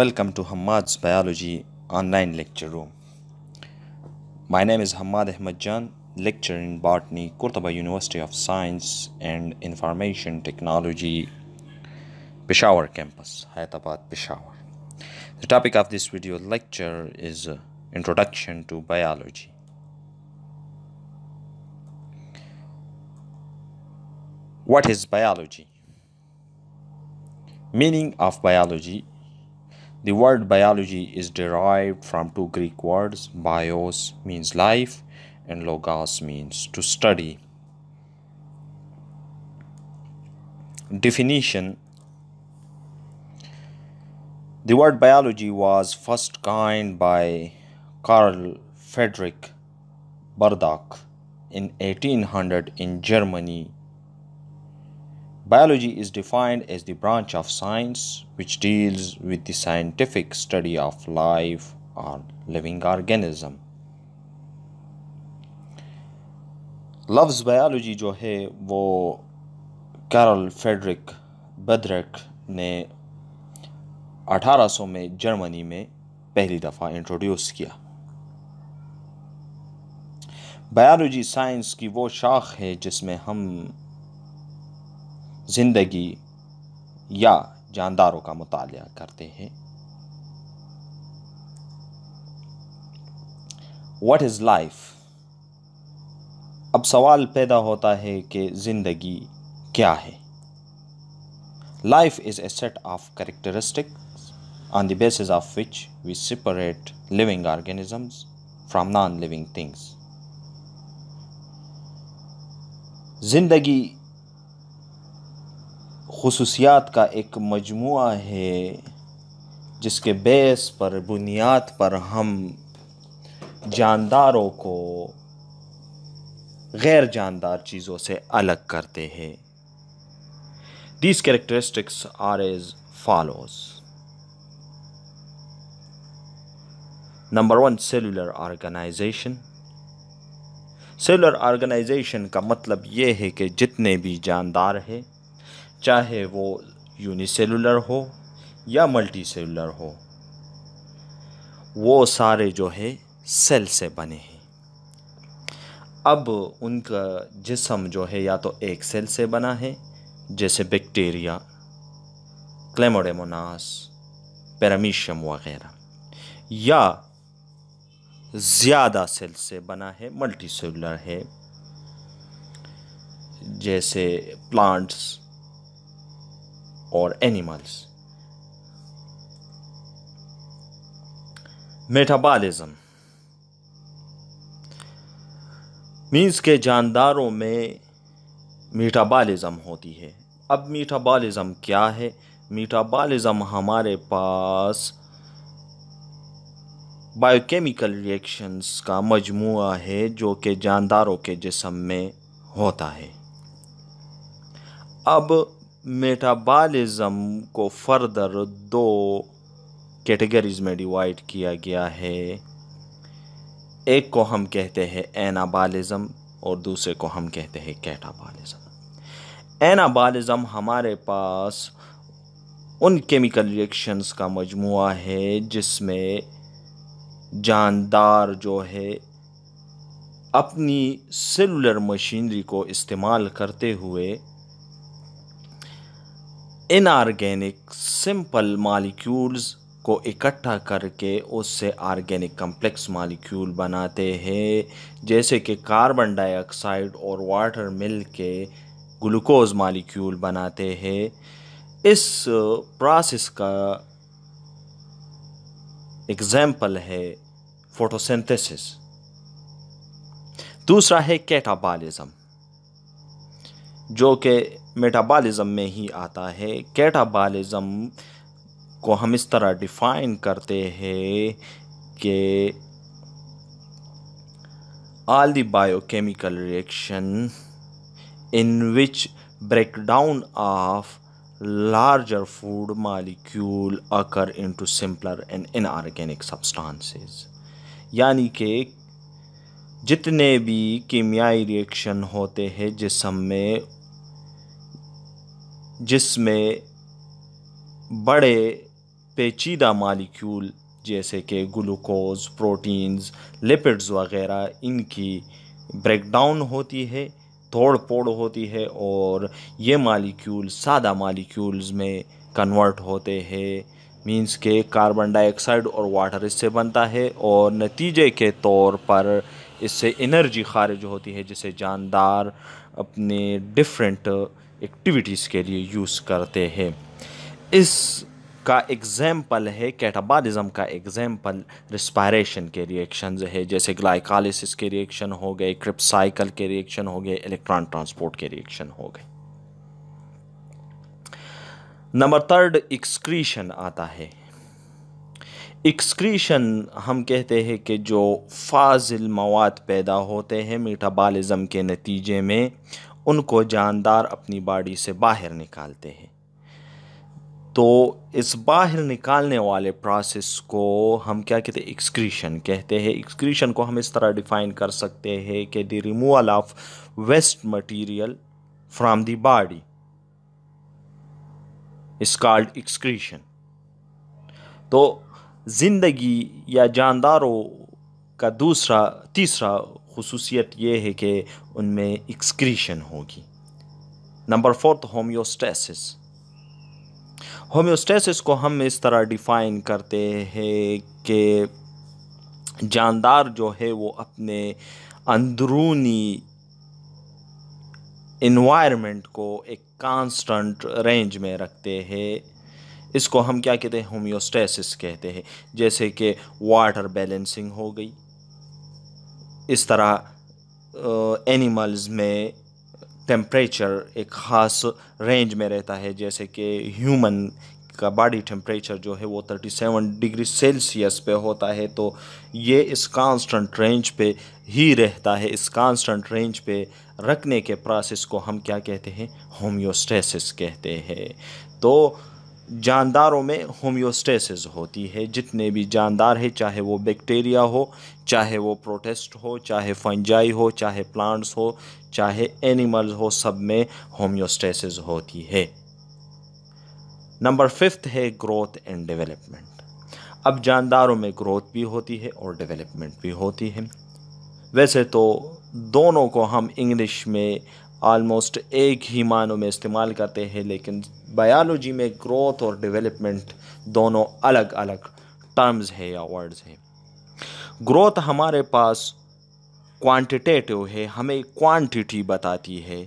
Welcome to Hamad's Biology online lecture room. My name is Hamad Ahmad Jan, lecturer in botany, Cordoba University of Science and Information Technology, Peshawar campus, Hyderabad, Peshawar. The topic of this video lecture is uh, Introduction to Biology. What is biology? Meaning of biology the word biology is derived from two Greek words bios means life and logos means to study. Definition The word biology was first coined by Carl Friedrich Bardach in 1800 in Germany Biology is defined as the branch of science which deals with the scientific study of life or living organism. लफ्ज़ biology जो है वो Carol Frederick बद्रक ने 1800 में Germany में पहली दफ़ा introduce किया बायोलॉजी साइंस की वो शाख है जिसमें हम ज़िंदगी या जानदारों का मुताल करते हैं वट इज़ लाइफ अब सवाल पैदा होता है कि ज़िंदगी क्या है life is a set of characteristic on the base of which we separate living organisms from non living things जिंदगी खसूसियात का एक मजमू है जिसके बेस पर बुनियाद पर हम जानदारों को गैर जानदार चीज़ों से अलग करते हैं these characteristics are as follows number one cellular organisation cellular organisation का मतलब ये है कि जितने भी जानदार है चाहे वो यूनिसेलुलर हो या मल्टी सेलुलर हो वो सारे जो है सेल से बने हैं अब उनका जिसम जो है या तो एक सेल से बना है जैसे बैक्टीरिया क्लेमोडेमोनास पैरामीशियम वगैरह या ज़्यादा सेल से बना है मल्टी सेलुलर है जैसे प्लांट्स और animals. Metabolism मीन्स के जानदारों में मीटाबालिज़म होती है अब मीटाबालिज़म क्या है मीटाबालिज़म हमारे पास बायोकेमिकल रिएक्शंस का मजमू है जो कि जानदारों के जिसम में होता है अब मेटाबॉलिज्म को फर्दर दो कैटेगरीज में डिवाइड किया गया है एक को हम कहते हैं एनाबॉलिज्म और दूसरे को हम कहते हैं कैटाबॉलिज्म एनाबॉलिज्म हमारे पास उन केमिकल रिएक्शंस का मजमू है जिसमें जानदार जो है अपनी सेलुलर मशीनरी को इस्तेमाल करते हुए इनआर्गेनिक सिंपल मालिक्यूल्स को इकट्ठा करके उससे आर्गेनिक कम्प्लेक्स मालिक्यूल बनाते हैं जैसे कि कार्बन डाइऑक्साइड और वाटर मिल के ग्लूकोज मालिक्यूल बनाते हैं इस प्रोसेस का एग्ज़ाम्पल है फोटोसिंथेसिस दूसरा है कैटाबॉलिज्म जो कि मेटाबॉलिज्म में ही आता है कैटाबॉलिज्म को हम इस तरह डिफाइन करते हैं कि all the biochemical reaction in which break down of larger food molecule occur into simpler and inorganic substances यानी कि जितने भी कीमियाई रिएक्शन होते हैं जिसम में जिसमें बड़े पेचीदा मालिक्यूल जैसे कि ग्लूकोज प्रोटीन्स लिपिड्स वगैरह इनकी ब्रेकडाउन होती है तोड़ पोड़ होती है और ये मालिक्यूल सादा मालिक्यूल्स में कन्वर्ट होते हैं मींस के कार्बन डाइऑक्साइड और वाटर इससे बनता है और नतीजे के तौर पर इससे एनर्जी खारिज होती है जिसे जानदार अपने डिफरेंट एक्टिविटीज़ के लिए यूज़ करते हैं इस का एग्ज़ाम्पल है कैटाबॉलिज्म का एग्ज़ाम्पल रिस्पायरेशन के रिएक्शन है जैसे ग्लाइकालिसिस के रिएक्शन हो गए क्रिप्साइकल के रिएक्शन हो गए इलेक्ट्रॉन ट्रांसपोर्ट के रिएक्शन हो गए नंबर थर्ड एक्सक्रीशन आता है एक्सक्रीशन हम कहते हैं कि जो फाजिल मवाद पैदा होते हैं मीटाबालिज़म के नतीजे में उनको जानदार अपनी बॉडी से बाहर निकालते हैं तो इस बाहर निकालने वाले प्रोसेस को हम क्या कहते हैं एक्सक्रीशन कहते हैं एक्सक्रीशन को हम इस तरह डिफ़ाइन कर सकते हैं कि the removal of waste material from the body is called excretion तो ज़िंदगी या जानदारों का दूसरा तीसरा खसूसियत ये है कि उनमें एक्सक्रीशन होगी नंबर फोर्थ होम्योस्टेसिस होम्योस्टेसिस को हम इस तरह डिफ़ाइन करते हैं कि जानदार जो है वो अपने अंदरूनी इन्वायरमेंट को एक कांस्टेंट रेंज में रखते हैं इसको हम क्या कहते हैं होम्योस्टेसिस कहते हैं जैसे कि वाटर बैलेंसिंग हो गई इस तरह एनिमल्स में टेम्परेचर एक ख़ास रेंज में रहता है जैसे कि ह्यूमन का बॉडी टेम्परेचर जो है वो 37 डिग्री सेल्सियस पे होता है तो ये इस कांस्टेंट रेंज पे ही रहता है इस कांस्टेंट रेंज पे रखने के प्रोसेस को हम क्या कहते हैं होम्योस्टेसिस कहते हैं तो जानदारों में होम्योस्टेसिस होती है जितने भी जानदार है चाहे वो बैक्टीरिया हो चाहे वो प्रोटेस्ट हो चाहे फंजाई हो चाहे प्लांट्स हो चाहे एनिमल्स हो सब में होम्योस्टेसिस होती है नंबर फिफ्थ है ग्रोथ एंड डेवलपमेंट अब जानदारों में ग्रोथ भी होती है और डेवलपमेंट भी होती है वैसे तो दोनों को हम इंग्लिश में आलमोस्ट एक ही मानों में इस्तेमाल करते हैं लेकिन बायोलॉजी में ग्रोथ और डेवलपमेंट दोनों अलग अलग टर्म्स है या वर्ड्स हैं ग्रोथ हमारे पास क्वांटिटेटिव है हमें क्वांटिटी बताती है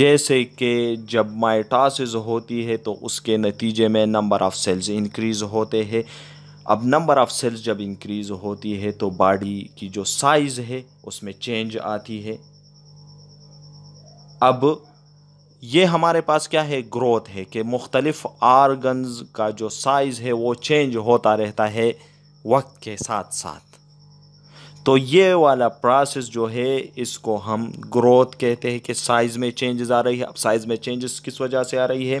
जैसे कि जब माइटासिस होती है तो उसके नतीजे में नंबर ऑफ़ सेल्स इंक्रीज़ होते हैं अब नंबर ऑफ़ सेल्स जब इंक्रीज़ होती है तो बॉडी की जो साइज़ है उसमें चेंज आती है अब ये हमारे पास क्या है ग्रोथ है कि मुख्तलिफ़ आर्गन्स का जो साइज़ है वो चेंज होता रहता है वक्त के साथ साथ तो ये वाला प्रोसेस जो है इसको हम ग्रोथ कहते हैं कि साइज़ में चेंजेस आ रही है अब साइज़ में चेंजेस किस वजह से आ रही है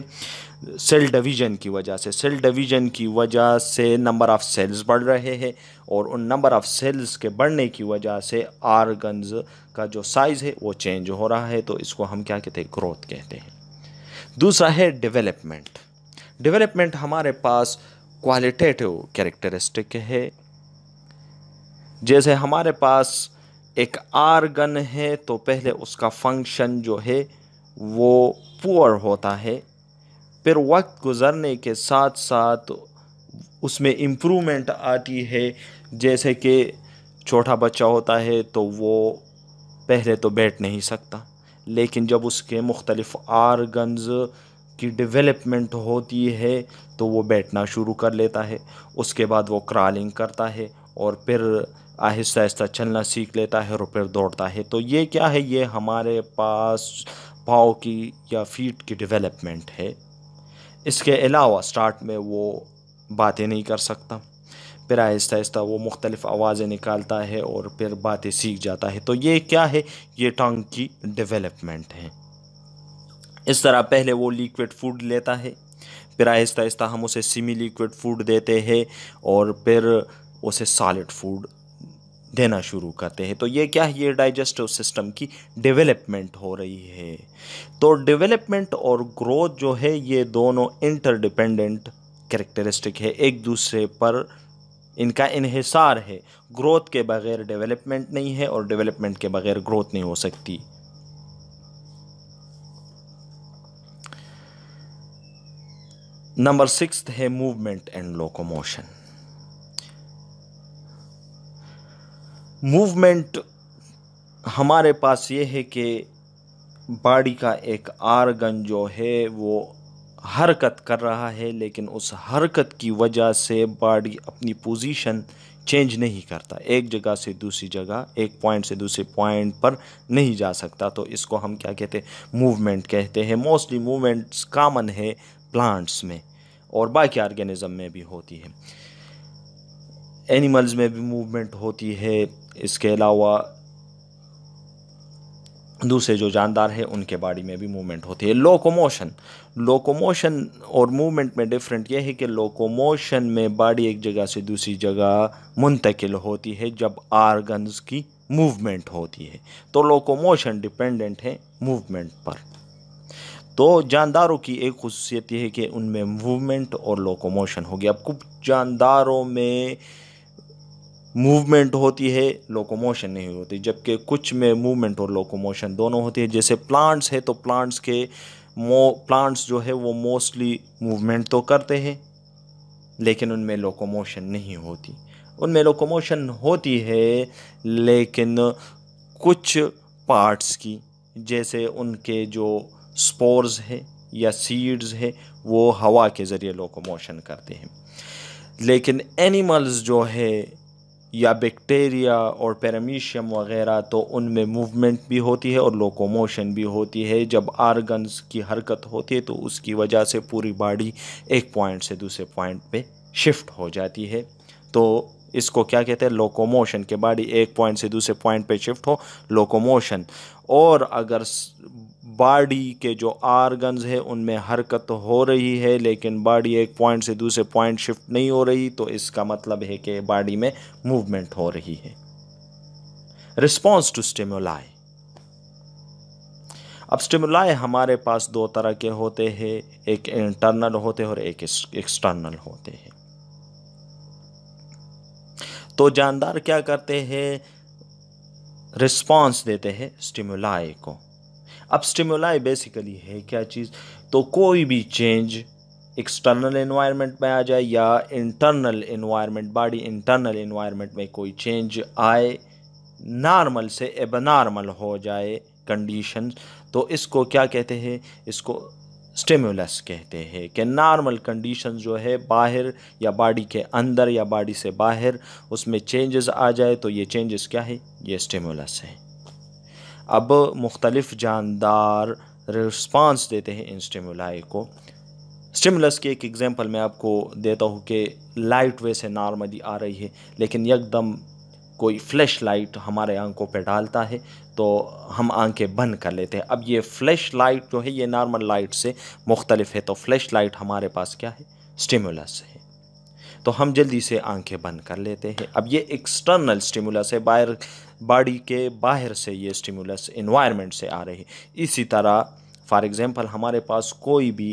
सेल डिवीज़न की वजह से सेल डिवीज़न की वजह से नंबर ऑफ़ सेल्स बढ़ रहे हैं और उन नंबर ऑफ़ सेल्स के बढ़ने की वजह से आर्गन्स का जो साइज़ है वो चेंज हो रहा है तो इसको हम क्या कहते हैं ग्रोथ कहते हैं दूसरा है डेवलपमेंट डेवलपमेंट हमारे पास क्वालिटेटिव कैरेक्टरिस्टिक है जैसे हमारे पास एक आर गन है तो पहले उसका फंक्शन जो है वो पुअर होता है फिर वक्त गुज़रने के साथ साथ उसमें इम्प्रूवमेंट आती है जैसे कि छोटा बच्चा होता है तो वो पहले तो बैठ नहीं सकता लेकिन जब उसके मुख्तलिफ़ आर्गन्स की डेवलपमेंट होती है तो वो बैठना शुरू कर लेता है उसके बाद वो क्रॉलिंग करता है और फिर आहिस्ता आहिस्ता चलना सीख लेता है और फिर दौड़ता है तो ये क्या है ये हमारे पास पाव की या फीट की डेवलपमेंट है इसके अलावा स्टार्ट में वो बातें नहीं कर सकता फिर आहिस्ता आहिस्ता वो मुख्तलिफ आवाज़ें निकालता है और फिर बातें सीख जाता है तो ये क्या है ये टंग की डेवलपमेंट है इस तरह पहले वो लिक्विड फूड लेता है फिर आहिस्ता आहिस्ता हम उसे सिमी लिक्विड फूड देते हैं और फिर उसे सॉलिड फूड देना शुरू करते हैं तो ये क्या है ये डाइजेस्टिव सिस्टम की डेवलपमेंट हो रही है तो डेवलपमेंट और ग्रोथ जो है ये दोनों इंटरडिपेंडेंट करेक्टरिस्टिक है एक दूसरे पर इनका इन्हिसार है ग्रोथ के बगैर डेवलपमेंट नहीं है और डेवलपमेंट के बगैर ग्रोथ नहीं हो सकती नंबर सिक्स है मूवमेंट एंड लोकोमोशन मूवमेंट हमारे पास ये है कि बॉडी का एक आर्गन जो है वो हरकत कर रहा है लेकिन उस हरकत की वजह से बॉडी अपनी पोजीशन चेंज नहीं करता एक जगह से दूसरी जगह एक पॉइंट से दूसरे पॉइंट पर नहीं जा सकता तो इसको हम क्या कहते हैं मूवमेंट कहते हैं मोस्टली मूवमेंट्स कामन है प्लांट्स में और बाकी ऑर्गेनिज़म में भी होती है एनिमल्स में भी मूवमेंट होती है इसके अलावा दूसरे जो जानदार हैं उनके बॉडी में भी मूवमेंट होती है लोकोमोशन लोकोमोशन और मूवमेंट में डिफरेंट यह है कि लोकोमोशन में बॉडी एक जगह से दूसरी जगह मुंतकिल होती है जब आर्गन्स की मूवमेंट होती है तो लोकोमोशन डिपेंडेंट है मूवमेंट पर तो जानदारों की एक खसूसियत यह है कि उनमें मूवमेंट और लोकोमोशन होगी अब कुछ जानदारों में मूवमेंट होती है लोकोमोशन नहीं होती जबकि कुछ में मूवमेंट और लोकोमोशन दोनों होती है जैसे प्लांट्स है तो प्लांट्स के मो प्लांट्स जो है वो मोस्टली मूवमेंट तो करते हैं लेकिन उनमें लोकोमोशन नहीं होती उनमें लोकोमोशन होती है लेकिन कुछ पार्ट्स की जैसे उनके जो स्पोर्स है या सीड्स है वो हवा के ज़रिए लोकोमोशन करते हैं लेकिन एनिमल्स जो है या बैक्टीरिया और पैरामीशियम वगैरह तो उनमें मूवमेंट भी होती है और लोकोमोशन भी होती है जब आर्गन्स की हरकत होती है तो उसकी वजह से पूरी बॉडी एक पॉइंट से दूसरे पॉइंट पे शिफ्ट हो जाती है तो इसको क्या कहते हैं लोकोमोशन के बॉडी एक पॉइंट से दूसरे पॉइंट पे शिफ्ट हो लोकोमोशन और अगर बॉडी के जो आर्गन्स है उनमें हरकत हो रही है लेकिन बॉडी एक पॉइंट से दूसरे पॉइंट शिफ्ट नहीं हो रही तो इसका मतलब है कि बॉडी में मूवमेंट हो रही है रिस्पॉन्स टू स्टिमुलाई अब स्टिमुलाई हमारे पास दो तरह के होते हैं एक इंटरनल होते हैं और एक एक्सटर्नल होते हैं तो जानदार क्या करते हैं रिस्पॉन्स देते हैं स्टिमुलाई को अब स्टिमुलाई बेसिकली है क्या चीज़ तो कोई भी चेंज एक्सटर्नल इन्वायरमेंट में आ जाए या internal environment body internal environment में कोई चेंज आए नॉर्मल से एबनॉर्मल हो जाए कंडीशन तो इसको क्या कहते हैं इसको स्टिमुलस कहते हैं कि नॉर्मल कंडीशन जो है बाहर या बॉडी के अंदर या बॉडी से बाहर उसमें चेंजेस आ जाए तो ये चेंजेस क्या है ये स्टिमुलस है अब मुख्तलिफ़ जानदार रिस्पांस देते हैं इन स्टिमुलाई को स्टिमुलस की एक एग्ज़ाम्पल मैं आपको देता हूँ कि लाइट वे से नॉर्मली आ रही है लेकिन एकदम कोई फ्लैश लाइट हमारे आंखों पर डालता है तो हम आंखें बंद कर लेते हैं अब ये फ्लैश लाइट जो है ये नॉर्मल लाइट से मुख्तलिफ है तो फ्लैश लाइट हमारे पास क्या है स्टिमुलस है तो हम जल्दी से आंखें बंद कर लेते हैं अब ये एक्सटर्नल स्टिमुलस है बाहर बॉडी के बाहर से ये स्टिमुलस इन्वायरमेंट से आ रही है इसी तरह फॉर एग्ज़ाम्पल हमारे पास कोई भी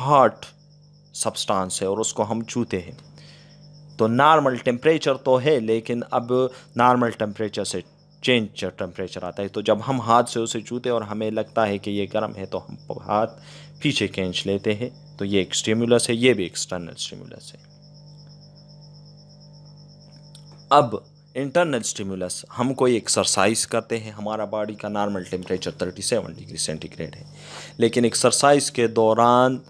हॉट सब्सटांस है और उसको हम छूते हैं तो नॉर्मल टेम्परेचर तो है लेकिन अब नॉर्मल टेम्परेचर से चेंज टेम्परेचर आता है तो जब हम हाथ से उसे छूते और हमें लगता है कि ये गर्म है तो हम हाथ पीछे खींच लेते हैं तो ये एक स्टिमुलस है ये भी एक्सटर्नल स्टिमुलस है अब इंटरनल स्टिमुलस हम कोई एक्सरसाइज करते हैं हमारा बॉडी का नॉर्मल टेम्परेचर 37 डिग्री सेंटीग्रेड है लेकिन एक्सरसाइज के दौरान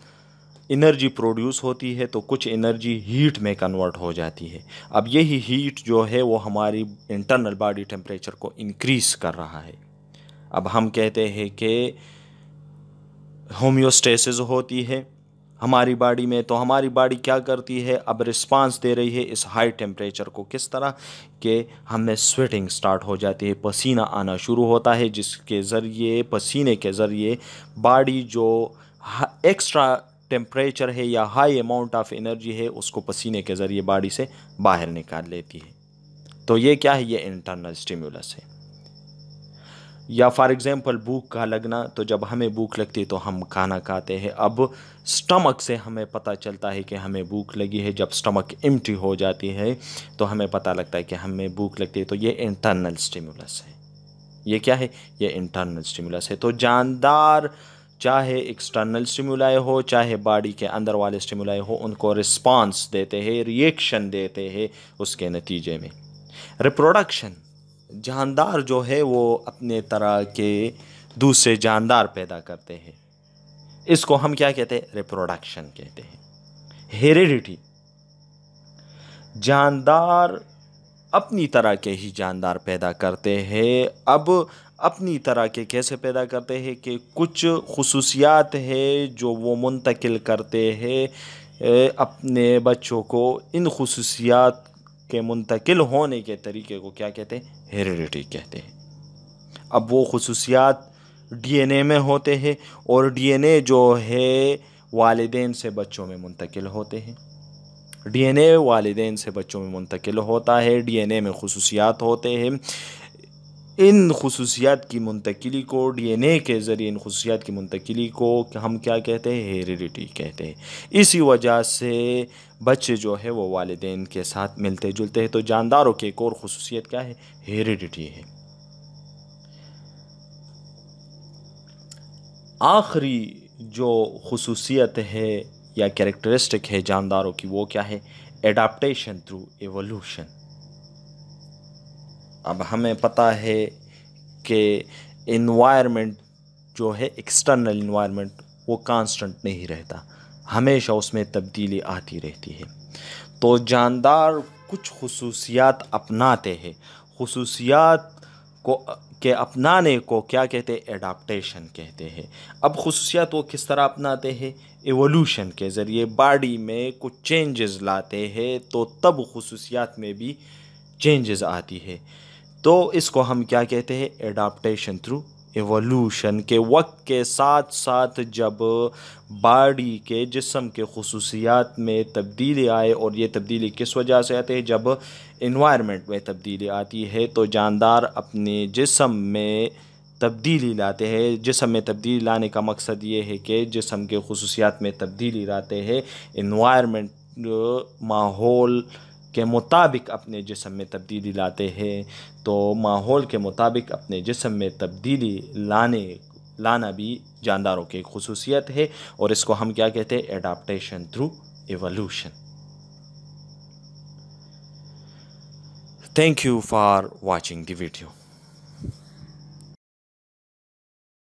एनर्जी प्रोड्यूस होती है तो कुछ एनर्जी हीट में कन्वर्ट हो जाती है अब यही हीट जो है वो हमारी इंटरनल बॉडी टेम्परेचर को इनक्रीज़ कर रहा है अब हम कहते हैं कि होम्योस्टेसिस होती है हमारी बॉडी में तो हमारी बॉडी क्या करती है अब रिस्पांस दे रही है इस हाई टेम्परेचर को किस तरह के हमें स्वेटिंग स्टार्ट हो जाती है पसीना आना शुरू होता है जिसके ज़रिए पसीने के ज़रिए बॉडी जो एक्स्ट्रा टेम्परेचर है या हाई अमाउंट ऑफ एनर्जी है उसको पसीने के ज़रिए बॉडी से बाहर निकाल लेती है तो ये क्या है ये इंटरनल स्टिमुलस है या फॉर एग्ज़ाम्पल भूख का लगना तो जब हमें भूख लगती है तो हम खाना खाते हैं अब स्टमक से हमें पता चलता है कि हमें भूख लगी है जब स्टमक इम्टी हो जाती है तो हमें पता लगता है कि हमें भूख लगती है तो ये इंटरनल स्टिमुलस है ये क्या है ये इंटरनल स्टिमुलस है तो जानदार चाहे एक्सटर्नल स्टिमुलाई हो चाहे बॉडी के अंदर वाले स्टिमुलाई हो उनको रिस्पांस देते हैं रिएक्शन देते हैं उसके नतीजे में रिप्रोडक्शन जानदार जो है वो अपने तरह के दूसरे जानदार पैदा करते हैं इसको हम क्या कहते हैं रिप्रोडक्शन कहते हैं हेरिडिटी जानदार अपनी तरह के ही जानदार पैदा करते हैं अब अपनी तरह के कैसे पैदा करते हैं कि कुछ खसूसियात है जो वो मुंतकिल करते हैं अपने बच्चों को इन खसूसियात के मुंतकिल होने के तरीके को क्या कहते हैं हेरिडिटी कहते हैं अब वो खसूसियात डीएनए में होते हैं और डीएनए जो है वालदेन से बच्चों में मुंतकिल होते हैं डीएनए एन से बच्चों में मुंतकिल होता है डीएनए में खसूसियात होते हैं इन खसूसियात की मुंतकली को डीएनए के ज़रिए इन खसूसियात की मुंतकली को हम क्या कहते हैं हेरिडिटी कहते हैं इसी वजह से बच्चे जो है वो वालदेन के साथ मिलते जुलते हैं तो जानदारों की एक और खसूसियत क्या है हेरिडिटी है आखिरी जो खसूसियत है या कैरेक्टरिस्टिक है जानदारों की वो क्या है एडाप्टेशन थ्रू एवोल्यूशन अब हमें पता है कि इन्वायरमेंट जो है एक्सटर्नल इन्वायरमेंट वो कांस्टेंट नहीं रहता हमेशा उसमें तब्दीली आती रहती है तो जानदार कुछ खसूसियात अपनाते हैं खसूसियात को के अपनाने को क्या कहते हैं एडाप्टेशन कहते हैं अब खसूसियात वो किस तरह अपनाते हैं एवोल्यूशन के ज़रिए बॉडी में कुछ चेंजेस लाते हैं तो तब खसूसियात में भी चेंजेस आती है तो इसको हम क्या कहते हैं एडाप्टेशन थ्रू एवोल्यूशन के वक्त के साथ साथ जब बॉडी के जिसम के खसूसियात में तब्दीली आए और ये तब्दीली किस वजह से आते हैं जब इन्वायरमेंट में तब्दीली आती है तो जानदार अपने जिसम में तब्दीली लाते हैं जिसम में तब्दीली लाने का मकसद ये है कि जिसम के खसूसियात में तब्दीली लाते हैं इन्वायरमेंट माहौल के मुताबिक अपने जिसम में तब्दीली लाते हैं तो माहौल के मुताबिक अपने जिसम में तब्दीली लाने लाना भी जानदारों की खसूसियत है और इसको हम क्या कहते हैं adaptation through evolution thank you for watching the video